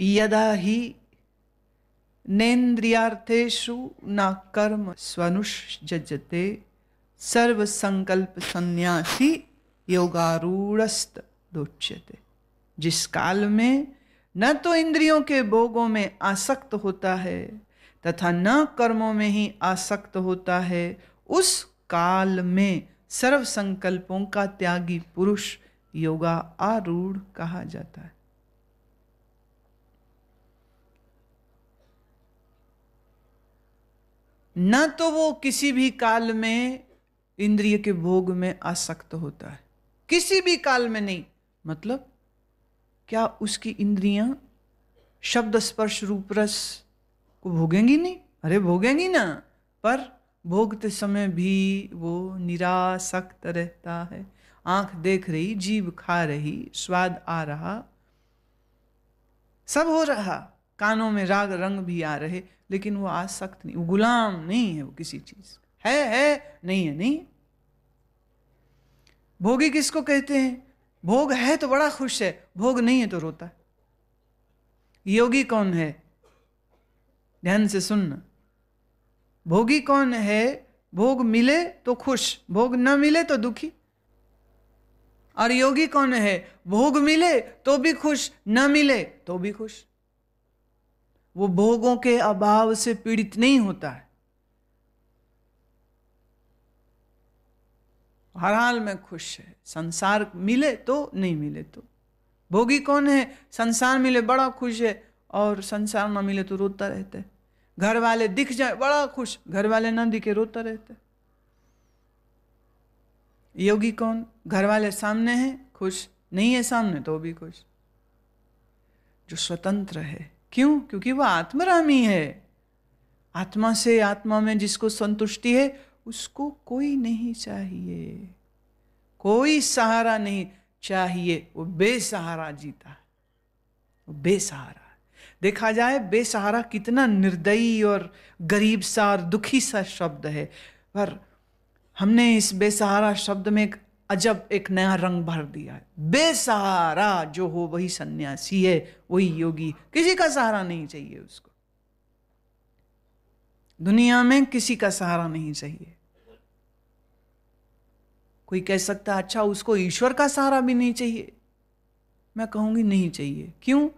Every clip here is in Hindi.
यदा ही नेन्द्रियार्थेषु न कर्म स्वनुष्जते सर्वसंकल्प संन्यासी योगारूढ़स्त दोच्यते जिस काल में न तो इंद्रियों के भोगों में आसक्त होता है तथा न कर्मों में ही आसक्त होता है उस काल में सर्व संकल्पों का त्यागी पुरुष योगा आरूढ़ कहा जाता है न तो वो किसी भी काल में इंद्रिय के भोग में आसक्त होता है किसी भी काल में नहीं मतलब क्या उसकी इंद्रियां शब्द स्पर्श रूप रस को भोगेंगी नहीं अरे भोगेंगी ना पर भोगते समय भी वो निरासक्त रहता है आंख देख रही जीव खा रही स्वाद आ रहा सब हो रहा कानों में राग रंग भी आ रहे लेकिन वो आसक्त नहीं वो गुलाम नहीं है वो किसी चीज है है नहीं है नहीं भोगी किसको कहते हैं भोग है तो बड़ा खुश है भोग नहीं है तो रोता है योगी कौन है ध्यान से सुनना भोगी कौन है भोग मिले तो खुश भोग न मिले तो दुखी और योगी कौन है भोग मिले तो भी खुश न मिले तो भी खुश वो भोगों के अभाव से पीड़ित नहीं होता है हर हाल में खुश है संसार मिले तो नहीं मिले तो भोगी कौन है संसार मिले बड़ा खुश है और संसार ना मिले तो रोता रहता है घर वाले दिख जाए बड़ा खुश घर वाले ना दिखे रोता रहता है योगी कौन घर वाले सामने हैं खुश नहीं है सामने तो भी खुश जो स्वतंत्र है क्यों क्योंकि वह आत्मरामी है आत्मा से आत्मा में जिसको संतुष्टि है उसको कोई नहीं चाहिए कोई सहारा नहीं चाहिए वो बेसहारा जीता है वो बेसहारा देखा जाए बेसहारा कितना निर्दयी और गरीब सा और दुखी सा शब्द है पर हमने इस बेसहारा शब्द में एक अजब एक नया रंग भर दिया है बेसहारा जो हो वही सन्यासी है वही योगी किसी का सहारा नहीं चाहिए उसको दुनिया में किसी का सहारा नहीं चाहिए कोई कह सकता अच्छा उसको ईश्वर का सहारा भी नहीं चाहिए मैं कहूंगी नहीं चाहिए क्यों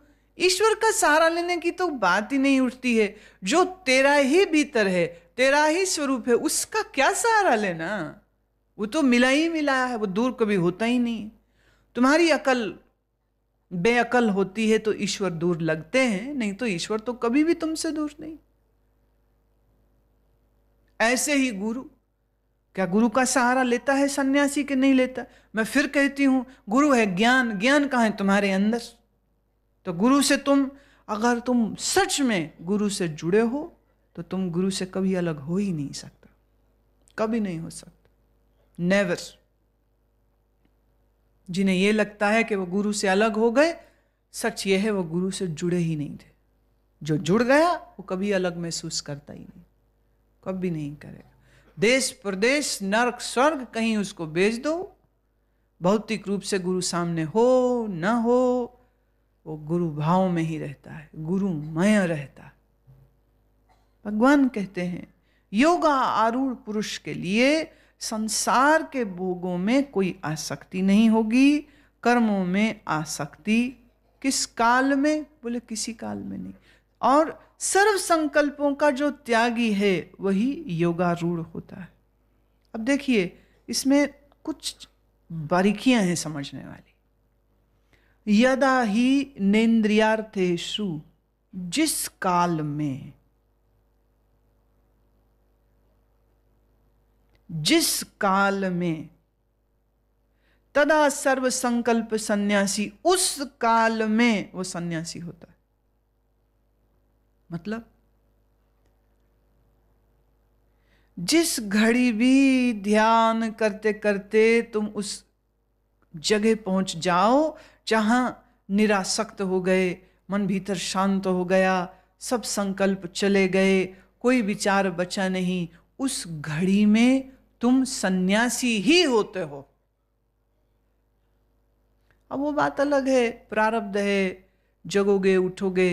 ईश्वर का सहारा लेने की तो बात ही नहीं उठती है जो तेरा ही भीतर है तेरा ही स्वरूप है उसका क्या सहारा लेना वो तो मिला ही मिला है वो दूर कभी होता ही नहीं तुम्हारी अकल बेअकल होती है तो ईश्वर दूर लगते हैं नहीं तो ईश्वर तो कभी भी तुमसे दूर नहीं ऐसे ही गुरु क्या गुरु का सहारा लेता है सन्यासी के नहीं लेता मैं फिर कहती हूं गुरु है ज्ञान ज्ञान कहाँ है तुम्हारे अंदर तो गुरु से तुम अगर तुम सच में गुरु से जुड़े हो तो तुम गुरु से कभी अलग हो ही नहीं सकता कभी नहीं हो सकता नेवर जिन्हें यह लगता है कि वो गुरु से अलग हो गए सच यह है वो गुरु से जुड़े ही नहीं थे जो जुड़ गया वो कभी अलग महसूस करता ही नहीं कभी नहीं करेगा देश प्रदेश नर्क स्वर्ग कहीं उसको भेज दो भौतिक रूप से गुरु सामने हो न हो वो गुरु भाव में ही रहता है गुरुमय रहता है भगवान कहते हैं योगा आरूढ़ पुरुष के लिए संसार के भोगों में कोई आसक्ति नहीं होगी कर्मों में आसक्ति किस काल में बोले किसी काल में नहीं और सर्व संकल्पों का जो त्यागी है वही योगारूढ़ होता है अब देखिए इसमें कुछ बारीकियां हैं समझने वाली यदा ही नेन्द्रियार्थेशु जिस काल में जिस काल में तदा सर्व संकल्प सन्यासी उस काल में वो सन्यासी होता है मतलब जिस घड़ी भी ध्यान करते करते तुम उस जगह पहुंच जाओ जहां निरासक्त हो गए मन भीतर शांत हो गया सब संकल्प चले गए कोई विचार बचा नहीं उस घड़ी में तुम सन्यासी ही होते हो अब वो बात अलग है प्रारब्ध है जगोगे उठोगे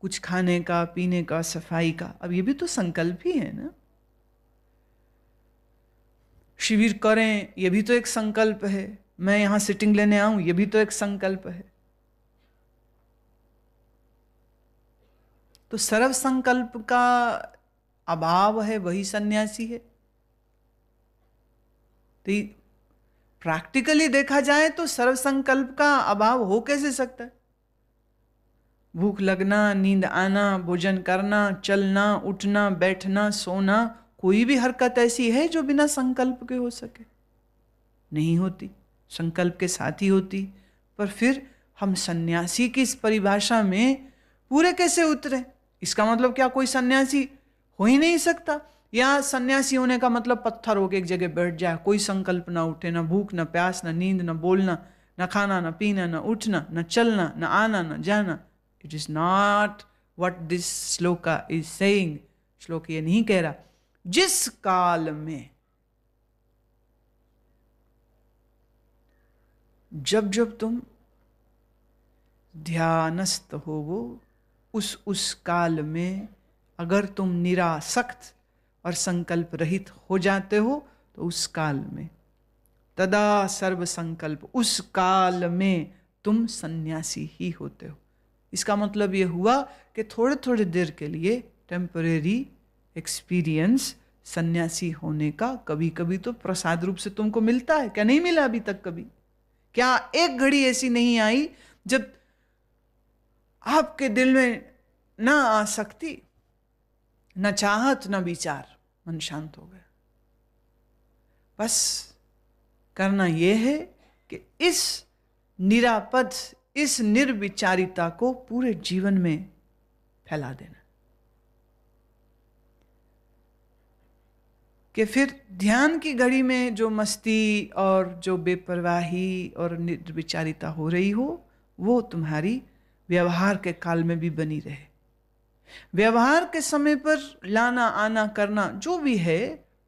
कुछ खाने का पीने का सफाई का अब ये भी तो संकल्प ही है ना शिविर करें ये भी तो एक संकल्प है मैं यहां सिटिंग लेने आऊं ये भी तो एक संकल्प है तो सर्व संकल्प का अभाव है वही सन्यासी है तो प्रैक्टिकली देखा जाए तो सर्वसंकल्प का अभाव हो कैसे सकता है भूख लगना नींद आना भोजन करना चलना उठना बैठना सोना कोई भी हरकत ऐसी है जो बिना संकल्प के हो सके नहीं होती संकल्प के साथ ही होती पर फिर हम सन्यासी की इस परिभाषा में पूरे कैसे उतरे इसका मतलब क्या कोई सन्यासी हो ही नहीं सकता या सन्यासी होने का मतलब पत्थर होके एक जगह बैठ जाए कोई संकल्प ना उठे ना भूख ना प्यास ना नींद ना बोलना ना खाना ना पीना ना उठना ना चलना ना आना ना जाना it is not what this shloka is saying श्लोक ये नहीं कह रहा जिस काल में जब जब तुम ध्यानस्थ हो वो उस उस काल में अगर तुम निरासक्त और संकल्प रहित हो जाते हो तो उस काल में तदा सर्व संकल्प उस काल में तुम सन्यासी ही होते हो इसका मतलब ये हुआ कि थोड़े थोड़े देर के लिए टेम्परेरी एक्सपीरियंस सन्यासी होने का कभी कभी तो प्रसाद रूप से तुमको मिलता है क्या नहीं मिला अभी तक कभी क्या एक घड़ी ऐसी नहीं आई जब आपके दिल में ना आ सकती न चाहत न विचार मन शांत हो गया बस करना यह है कि इस निरापद इस निर्विचारिता को पूरे जीवन में फैला देना कि फिर ध्यान की घड़ी में जो मस्ती और जो बेपरवाही और निर्विचारिता हो रही हो वो तुम्हारी व्यवहार के काल में भी बनी रहे व्यवहार के समय पर लाना आना करना जो भी है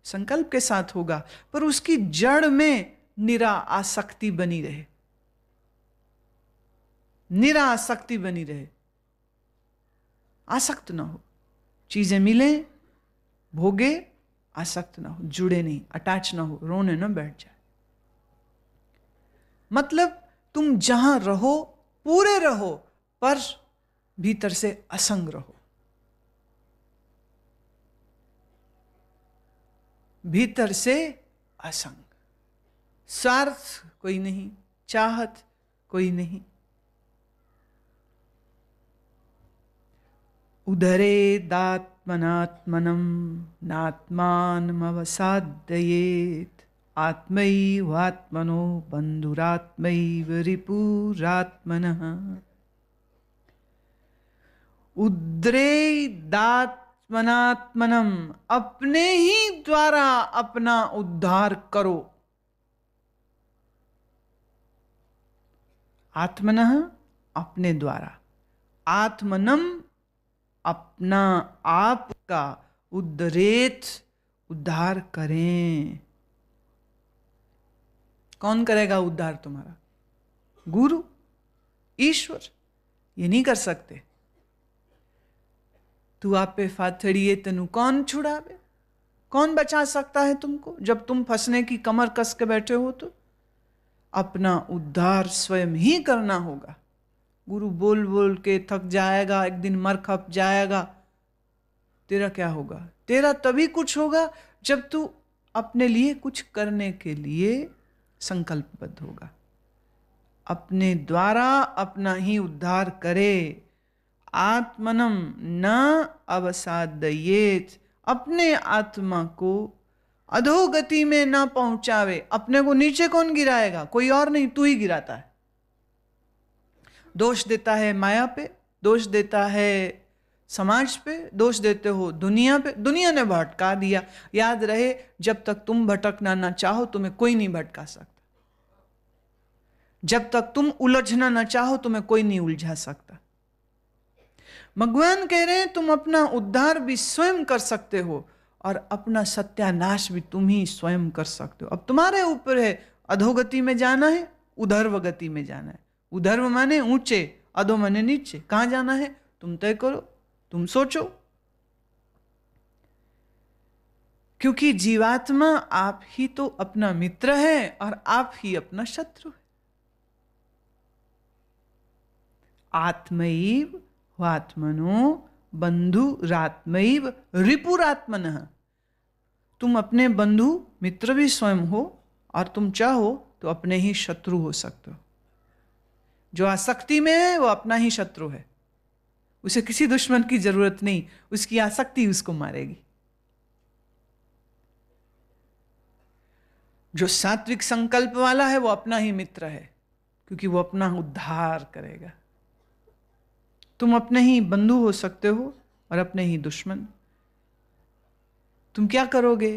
संकल्प के साथ होगा पर उसकी जड़ में निरा आसक्ति बनी रहे निरा आसक्ति बनी रहे आसक्त ना हो चीजें मिले भोगे आसक्त ना हो जुड़े नहीं अटैच ना हो रोने ना बैठ जाए मतलब तुम जहां रहो पूरे रहो पर भीतर से असंग रहो भीतर से असंग स्वार्थ कोई नहीं चाहत कोई नहीं उदरे दात्मनात्मनम नात्मानमवसादयेत आत्मैवात्मनो बन्धुरात्मैव रिपुरात्मनः उद्रे दात आत्मनात्मनम अपने ही द्वारा अपना उद्धार करो आत्मन अपने द्वारा आत्मनम अपना आप का उद्धरेत उद्धार करें कौन करेगा उद्धार तुम्हारा गुरु ईश्वर ये नहीं कर सकते तू आपे फाथड़िए तेनू कौन छुड़ावे कौन बचा सकता है तुमको जब तुम फंसने की कमर कस के बैठे हो तो अपना उद्धार स्वयं ही करना होगा गुरु बोल बोल के थक जाएगा एक दिन मर खप जाएगा तेरा क्या होगा तेरा तभी कुछ होगा जब तू अपने लिए कुछ करने के लिए संकल्पबद्ध होगा अपने द्वारा अपना ही उद्धार करे आत्मनम न अवसादयेत अपने आत्मा को अधोगति में ना पहुंचावे अपने को नीचे कौन गिराएगा कोई और नहीं तू ही गिराता है दोष देता है माया पे दोष देता है समाज पे दोष देते हो दुनिया पे दुनिया ने भटका दिया याद रहे जब तक तुम भटकना ना चाहो तुम्हें कोई नहीं भटका सकता जब तक तुम उलझना ना चाहो तुम्हें कोई नहीं उलझा सकता भगवान कह रहे हैं तुम अपना उद्धार भी स्वयं कर सकते हो और अपना सत्यानाश भी तुम ही स्वयं कर सकते हो अब तुम्हारे ऊपर है अधोगति में जाना है उधर्व गति में जाना है उधर्व माने ऊंचे अधो माने नीचे कहाँ जाना है तुम तय करो तुम सोचो क्योंकि जीवात्मा आप ही तो अपना मित्र है और आप ही अपना शत्रु है आत्मैव वात्मनो बंधु रात्मैव रिपुरात्मन तुम अपने बंधु मित्र भी स्वयं हो और तुम चाहो तो अपने ही शत्रु हो सकते हो जो आसक्ति में है वो अपना ही शत्रु है उसे किसी दुश्मन की जरूरत नहीं उसकी आसक्ति उसको मारेगी जो सात्विक संकल्प वाला है वो अपना ही मित्र है क्योंकि वो अपना उद्धार करेगा तुम अपने ही बंधु हो सकते हो और अपने ही दुश्मन तुम क्या करोगे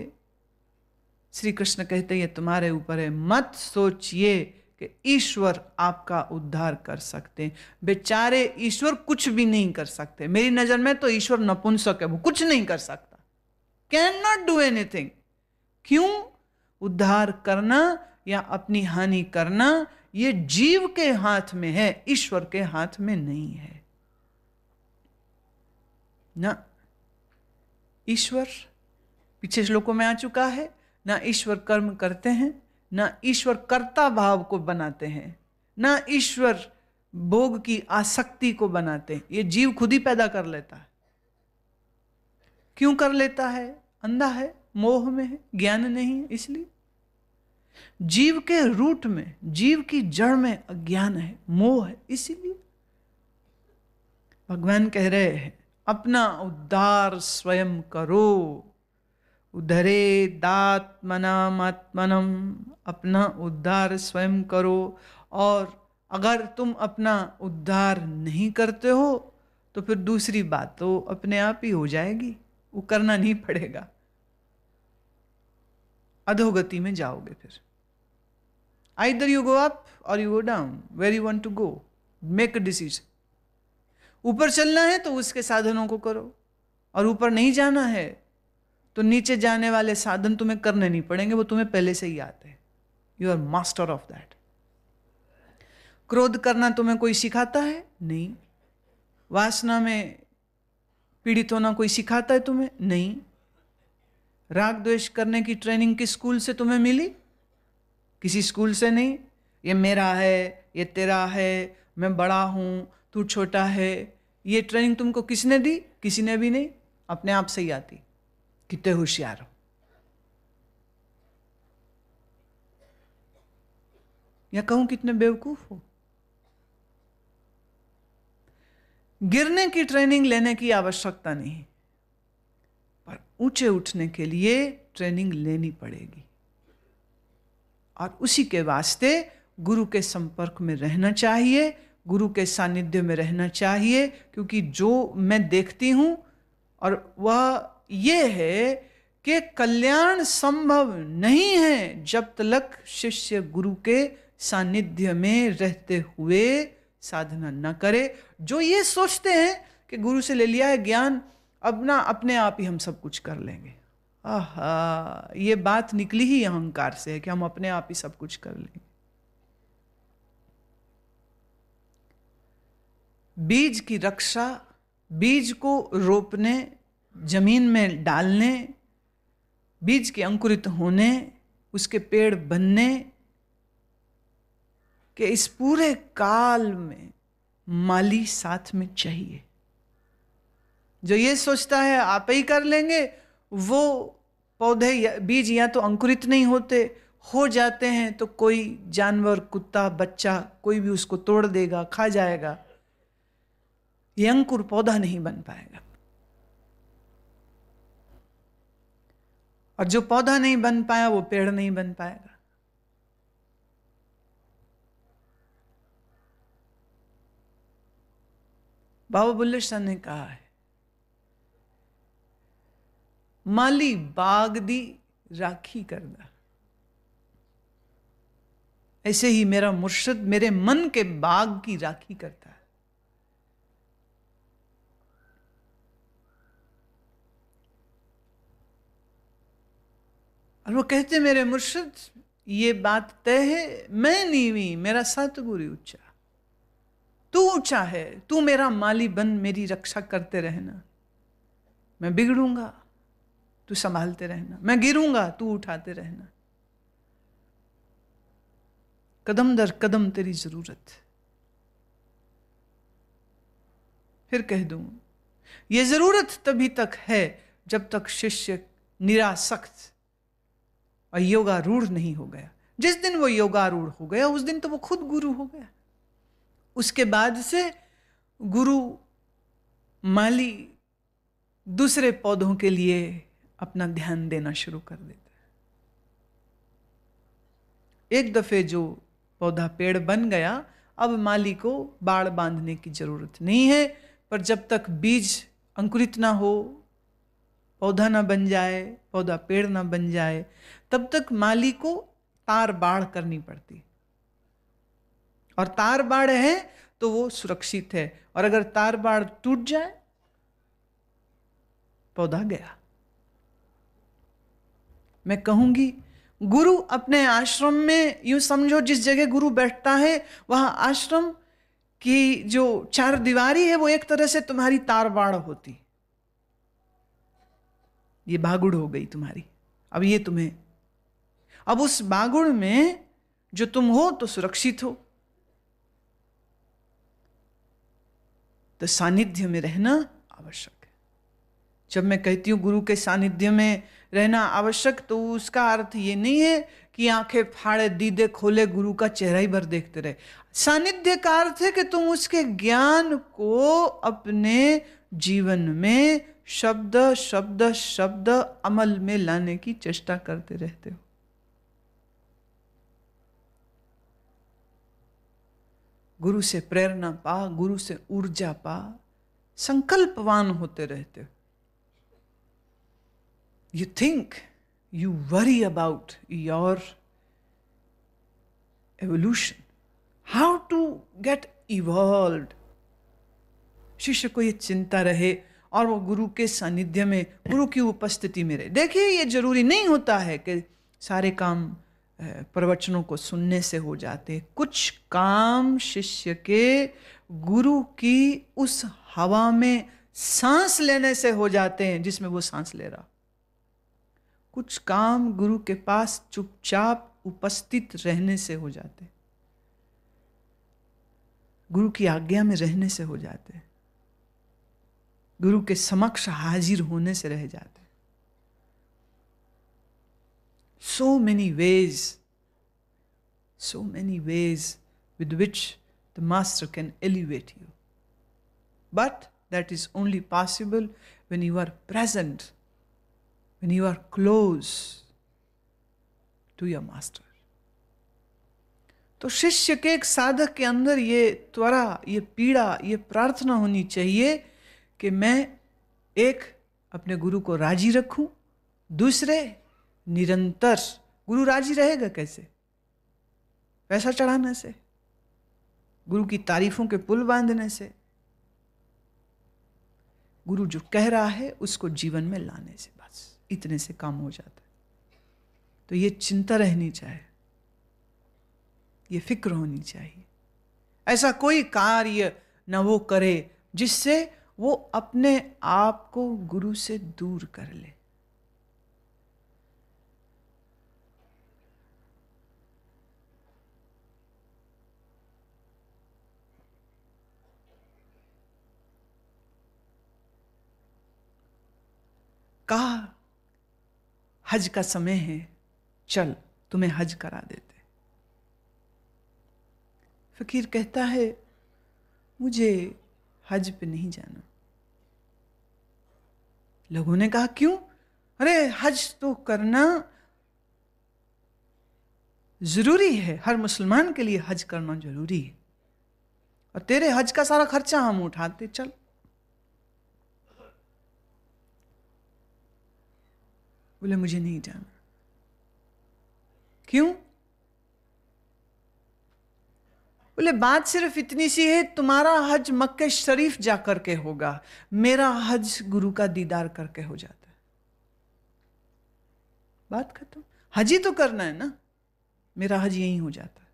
श्री कृष्ण कहते ये तुम्हारे ऊपर है मत सोचिए कि ईश्वर आपका उद्धार कर सकते हैं बेचारे ईश्वर कुछ भी नहीं कर सकते मेरी नज़र में तो ईश्वर नपुंसक है वो कुछ नहीं कर सकता कैन नॉट डू एनीथिंग क्यों उद्धार करना या अपनी हानि करना ये जीव के हाथ में है ईश्वर के हाथ में नहीं है ना ईश्वर पीछे श्लोकों में आ चुका है ना ईश्वर कर्म करते हैं ना ईश्वर कर्ता भाव को बनाते हैं ना ईश्वर भोग की आसक्ति को बनाते हैं ये जीव खुद ही पैदा कर लेता है क्यों कर लेता है अंधा है मोह में है ज्ञान नहीं है इसलिए जीव के रूट में जीव की जड़ में अज्ञान है मोह है इसीलिए भगवान कह रहे हैं अपना उद्धार स्वयं करो उधरे दात्मनाम आत्मनम अपना उद्धार स्वयं करो और अगर तुम अपना उद्धार नहीं करते हो तो फिर दूसरी बात तो अपने आप ही हो जाएगी वो करना नहीं पड़ेगा अधोगति में जाओगे फिर आइदर यू गो अप और you go down where you want to go make a decision ऊपर चलना है तो उसके साधनों को करो और ऊपर नहीं जाना है तो नीचे जाने वाले साधन तुम्हें करने नहीं पड़ेंगे वो तुम्हें पहले से ही आते हैं you are master of that क्रोध करना तुम्हें कोई सिखाता है नहीं वासना में पीड़ित होना कोई सिखाता है तुम्हें नहीं राग द्वेष करने की ट्रेनिंग किस स्कूल से तुम्हें मिली किसी स्कूल से नहीं ये मेरा है ये तेरा है मैं बड़ा हूँ तू छोटा है ये ट्रेनिंग तुमको किसने दी किसी ने भी नहीं अपने आप से ही आती कितने होशियार हो या कहूं कितने बेवकूफ हो गिरने की ट्रेनिंग लेने की आवश्यकता नहीं पर ऊंचे उठने के लिए ट्रेनिंग लेनी पड़ेगी और उसी के वास्ते गुरु के संपर्क में रहना चाहिए गुरु के सानिध्य में रहना चाहिए क्योंकि जो मैं देखती हूँ और वह ये है कि कल्याण संभव नहीं है जब तक शिष्य गुरु के सानिध्य में रहते हुए साधना न करे जो ये सोचते हैं कि गुरु से ले लिया है ज्ञान अब ना अपने आप ही हम सब कुछ कर लेंगे आह ये बात निकली ही अहंकार से है कि हम अपने आप ही सब कुछ कर लेंगे बीज की रक्षा बीज को रोपने जमीन में डालने बीज के अंकुरित होने उसके पेड़ बनने के इस पूरे काल में माली साथ में चाहिए जो ये सोचता है आप ही कर लेंगे वो पौधे या बीज या तो अंकुरित नहीं होते हो जाते हैं तो कोई जानवर कुत्ता बच्चा कोई भी उसको तोड़ देगा खा जाएगा ये अंकुर पौधा नहीं बन पाएगा और जो पौधा नहीं बन पाया वो पेड़ नहीं बन पाएगा बाबा बुल्ले शाह ने कहा है माली बाग दी राखी करदा ऐसे ही मेरा मुर्शद मेरे मन के बाग की राखी करता है और वो कहते मेरे मुर्शद ये बात तय है मैं नीवी मेरा सतगुरु ऊंचा तू ऊंचा है तू मेरा माली बन मेरी रक्षा करते रहना मैं बिगड़ूंगा तू संभालते रहना मैं गिरूंगा तू उठाते रहना कदम दर कदम तेरी जरूरत फिर कह दू ये जरूरत तभी तक है जब तक शिष्य निरासक्त और योगारूढ़ नहीं हो गया जिस दिन वो योगारूढ़ हो गया उस दिन तो वो खुद गुरु हो गया उसके बाद से गुरु माली दूसरे पौधों के लिए अपना ध्यान देना शुरू कर देता है एक दफ़े जो पौधा पेड़ बन गया अब माली को बाढ़ बांधने की ज़रूरत नहीं है पर जब तक बीज अंकुरित ना हो पौधा ना बन जाए पौधा पेड़ ना बन जाए तब तक माली को तार बाढ़ करनी पड़ती और तार बाढ़ है तो वो सुरक्षित है और अगर तार बाढ़ टूट जाए पौधा गया मैं कहूंगी गुरु अपने आश्रम में यूं समझो जिस जगह गुरु बैठता है वह आश्रम की जो चार दीवारी है वो एक तरह से तुम्हारी तार बाढ़ होती ये बागुड़ हो गई तुम्हारी अब ये तुम्हें अब उस बागुड़ में जो तुम हो तो सुरक्षित हो तो सानिध्य में रहना आवश्यक है जब मैं कहती हूं गुरु के सानिध्य में रहना आवश्यक तो उसका अर्थ ये नहीं है कि आंखें फाड़े दीदे खोले गुरु का चेहरा ही भर देखते रहे सानिध्य का अर्थ है कि तुम उसके ज्ञान को अपने जीवन में शब्द शब्द शब्द अमल में लाने की चेष्टा करते रहते हो गुरु से प्रेरणा पा गुरु से ऊर्जा पा संकल्पवान होते रहते हो you think you worry about your evolution how to get evolve शिष्य को ये चिंता रहे और वो गुरु के सानिध्य में गुरु की उपस्थिति में रहे देखिए ये जरूरी नहीं होता है कि सारे काम प्रवचनों को सुनने से हो जाते कुछ काम शिष्य के गुरु की उस हवा में सांस लेने से हो जाते हैं जिसमें वो सांस ले रहा कुछ काम गुरु के पास चुपचाप उपस्थित रहने से हो जाते गुरु की आज्ञा में रहने से हो जाते हैं गुरु के समक्ष हाजिर होने से रह जाते हैं so many ways so many ways with which the master can elevate you but that is only possible when you are present when you are close to your master तो शिष्य के एक साधक के अंदर ये त्वरा ये पीड़ा ये प्रार्थना होनी चाहिए कि मैं एक अपने गुरु को राजी रखूं दूसरे निरंतर गुरु राजी रहेगा कैसे पैसा चढ़ाने से गुरु की तारीफों के पुल बांधने से गुरु जो कह रहा है उसको जीवन में लाने से बस इतने से काम हो जाता है तो ये चिंता रहनी चाहिए ये फिक्र होनी चाहिए ऐसा कोई कार्य न वो करे जिससे वो अपने आप को गुरु से दूर कर ले कहा हज का समय है चल तुम्हें हज करा देते फकीर कहता है मुझे हज पे नहीं जाना लोगों ने कहा क्यों अरे हज तो करना ज़रूरी है हर मुसलमान के लिए हज करना ज़रूरी है और तेरे हज का सारा खर्चा हम उठाते चल बोले मुझे नहीं जाना क्यों बोले बात सिर्फ इतनी सी है तुम्हारा हज मक्के शरीफ जा करके होगा मेरा हज गुरु का दीदार करके हो जाता है बात खत्म हज ही तो करना है ना मेरा हज यही हो जाता है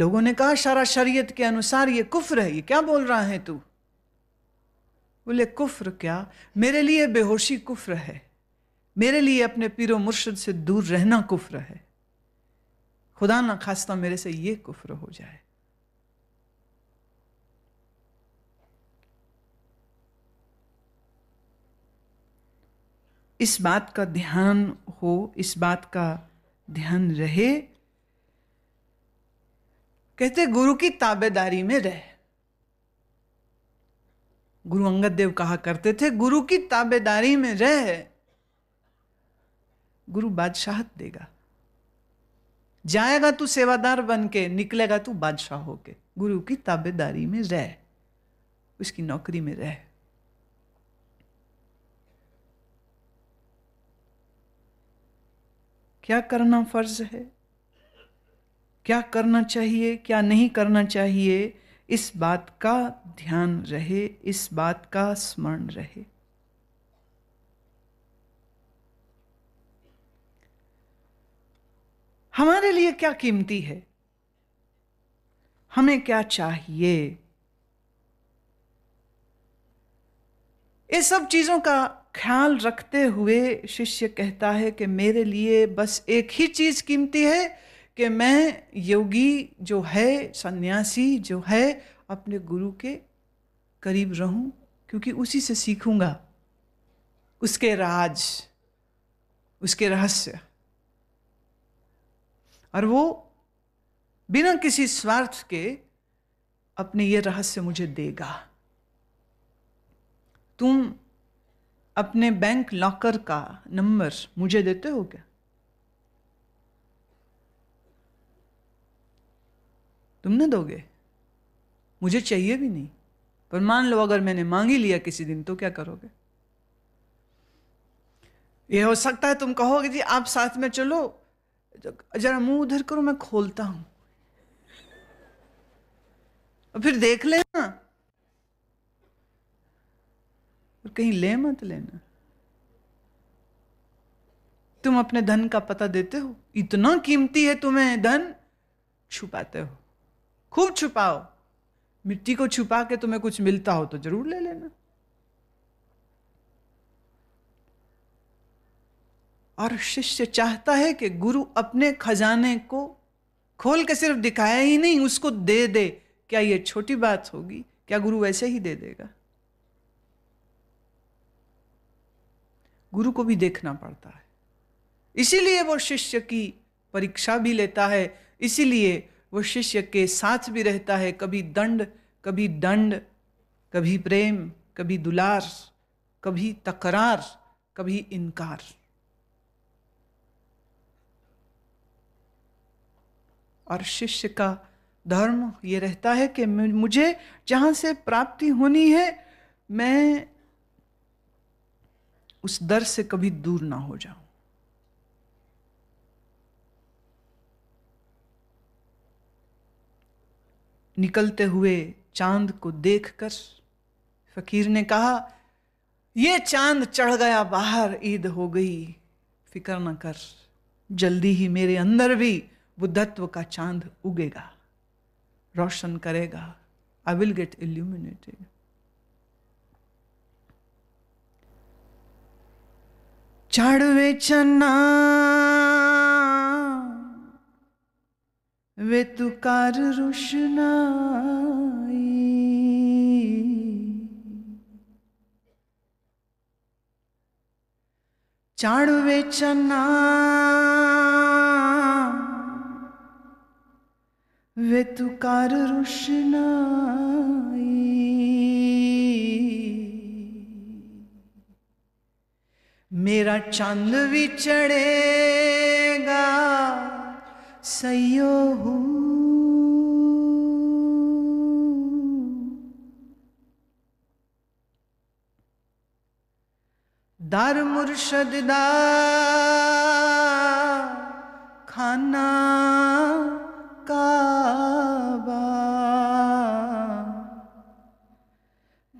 लोगों ने कहा सारा शरीयत के अनुसार ये कुफ्र है ये क्या बोल रहा है तू बोले कुफ्र क्या मेरे लिए बेहोशी कुफ्र है मेरे लिए अपने पीरो मुर्शद से दूर रहना कुफ्र है खुदा ना खास्ता मेरे से ये कुफर हो जाए इस बात का ध्यान हो इस बात का ध्यान रहे कहते गुरु की ताबेदारी में रह गुरु अंगद देव कहा करते थे गुरु की ताबेदारी में रह गुरु बादशाहत देगा जाएगा तू सेवादार बन के निकलेगा तू बादशाह होके गुरु की ताबेदारी में रह उसकी नौकरी में रह क्या करना फर्ज है क्या करना चाहिए क्या नहीं करना चाहिए इस बात का ध्यान रहे इस बात का स्मरण रहे हमारे लिए क्या कीमती है हमें क्या चाहिए इस सब चीज़ों का ख्याल रखते हुए शिष्य कहता है कि मेरे लिए बस एक ही चीज़ कीमती है कि मैं योगी जो है सन्यासी जो है अपने गुरु के करीब रहूं क्योंकि उसी से सीखूंगा उसके राज उसके रहस्य और वो बिना किसी स्वार्थ के अपने ये रहस्य मुझे देगा तुम अपने बैंक लॉकर का नंबर मुझे देते हो क्या तुम ना दोगे मुझे चाहिए भी नहीं पर मान लो अगर मैंने मांग ही लिया किसी दिन तो क्या करोगे यह हो सकता है तुम कहोगे जी आप साथ में चलो जरा मुंह उधर करो मैं खोलता हूं और फिर देख लेना और कहीं ले मत लेना तुम अपने धन का पता देते हो इतना कीमती है तुम्हें धन छुपाते हो खूब छुपाओ मिट्टी को छुपा के तुम्हें कुछ मिलता हो तो जरूर ले लेना और शिष्य चाहता है कि गुरु अपने खजाने को खोल के सिर्फ दिखाया ही नहीं उसको दे दे क्या ये छोटी बात होगी क्या गुरु वैसे ही दे देगा गुरु को भी देखना पड़ता है इसीलिए वो शिष्य की परीक्षा भी लेता है इसीलिए वो शिष्य के साथ भी रहता है कभी दंड कभी दंड कभी प्रेम कभी दुलार कभी तकरार कभी इनकार और शिष्य का धर्म ये रहता है कि मुझे जहाँ से प्राप्ति होनी है मैं उस दर से कभी दूर ना हो जाऊं निकलते हुए चांद को देखकर फकीर ने कहा यह चांद चढ़ गया बाहर ईद हो गई फिक्र न कर जल्दी ही मेरे अंदर भी बुद्धत्व का चांद उगेगा रोशन करेगा आई विल गेट इल्यूमिनेटेड चढ़वे चन्ना वे तुकार रोशनाई चाड़वे चन्ना वे तुकार तो रुशनाई मेरा चंद भी चढ़ेगा सयो दार मुर्शद दार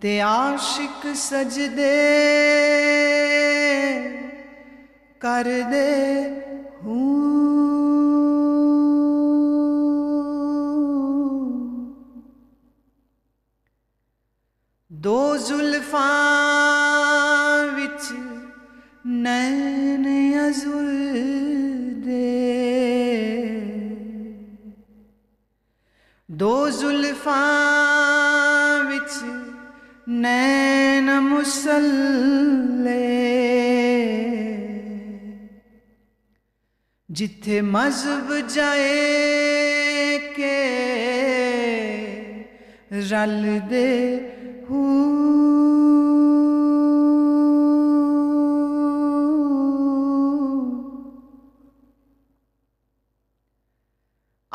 ते आशिक सजदे कर दे जिथे मजहब जाए के रल दे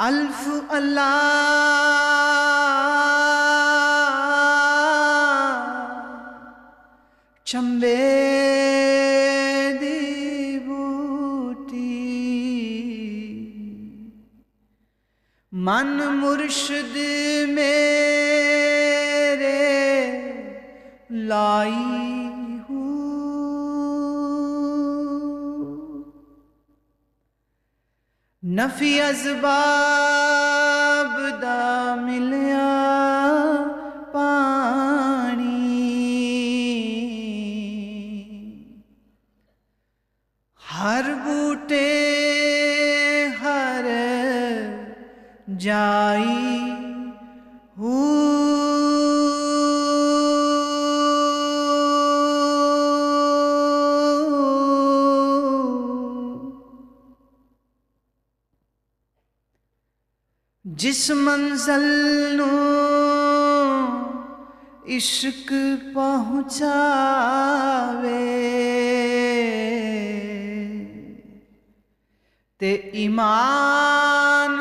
अल्फ अल्लाह ਨਫੀ ਅਜ਼ਬਾਬ ਦਾ ਮਿਲਿਆ ਪਾਣੀ ਹਰ ਬੂਟੇ ਹਰ ਜਾਈ इस मंजल नो इश्क पहुँचावे ते ईमान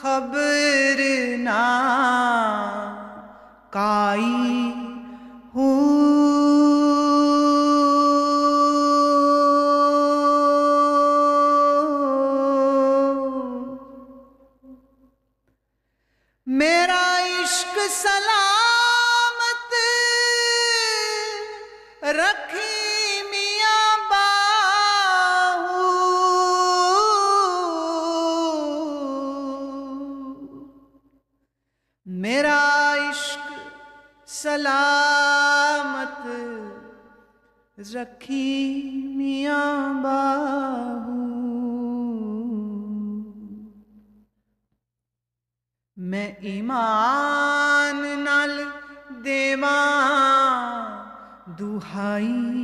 खबर ना काई रखी मिया बाहू सलामत रखी high.